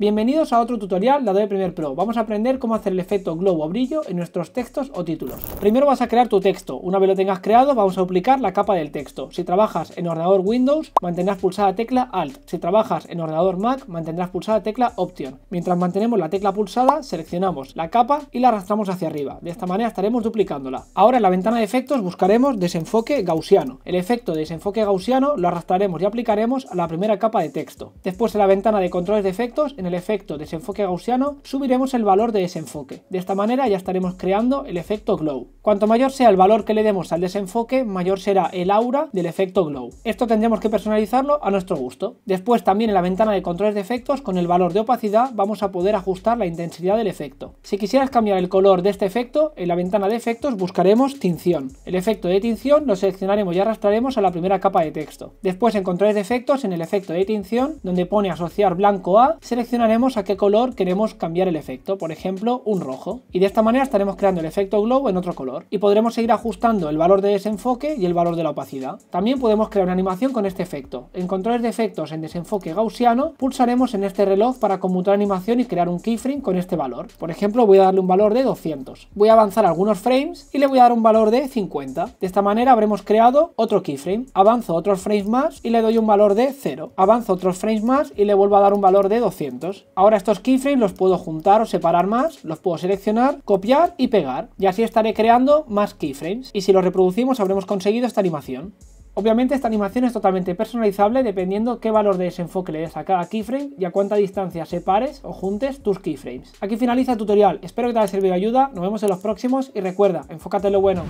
Bienvenidos a otro tutorial de Adobe Premiere Pro. Vamos a aprender cómo hacer el efecto globo o brillo en nuestros textos o títulos. Primero vas a crear tu texto. Una vez lo tengas creado, vamos a duplicar la capa del texto. Si trabajas en ordenador Windows, mantendrás pulsada tecla Alt. Si trabajas en ordenador Mac, mantendrás pulsada tecla Option. Mientras mantenemos la tecla pulsada, seleccionamos la capa y la arrastramos hacia arriba. De esta manera estaremos duplicándola. Ahora en la ventana de efectos buscaremos desenfoque gaussiano. El efecto de desenfoque gaussiano lo arrastraremos y aplicaremos a la primera capa de texto. Después en la ventana de controles de efectos, en el el efecto desenfoque gaussiano, subiremos el valor de desenfoque. De esta manera ya estaremos creando el efecto glow. Cuanto mayor sea el valor que le demos al desenfoque, mayor será el aura del efecto glow. Esto tendremos que personalizarlo a nuestro gusto. Después también en la ventana de controles de efectos, con el valor de opacidad, vamos a poder ajustar la intensidad del efecto. Si quisieras cambiar el color de este efecto, en la ventana de efectos buscaremos tinción. El efecto de tinción lo seleccionaremos y arrastraremos a la primera capa de texto. Después en controles de efectos, en el efecto de tinción, donde pone asociar blanco a, seleccionaremos seleccionaremos a qué color queremos cambiar el efecto, por ejemplo un rojo, y de esta manera estaremos creando el efecto glow en otro color, y podremos seguir ajustando el valor de desenfoque y el valor de la opacidad. También podemos crear una animación con este efecto. En controles de efectos en desenfoque gaussiano, pulsaremos en este reloj para conmutar animación y crear un keyframe con este valor. Por ejemplo, voy a darle un valor de 200. Voy a avanzar algunos frames y le voy a dar un valor de 50. De esta manera habremos creado otro keyframe. Avanzo otros frames más y le doy un valor de 0. Avanzo otros frames más y le vuelvo a dar un valor de 200. Ahora estos keyframes los puedo juntar o separar más, los puedo seleccionar, copiar y pegar. Y así estaré creando más keyframes. Y si los reproducimos habremos conseguido esta animación. Obviamente esta animación es totalmente personalizable dependiendo qué valor de desenfoque le des a cada keyframe y a cuánta distancia separes o juntes tus keyframes. Aquí finaliza el tutorial, espero que te haya servido de ayuda, nos vemos en los próximos y recuerda, enfócate en lo bueno.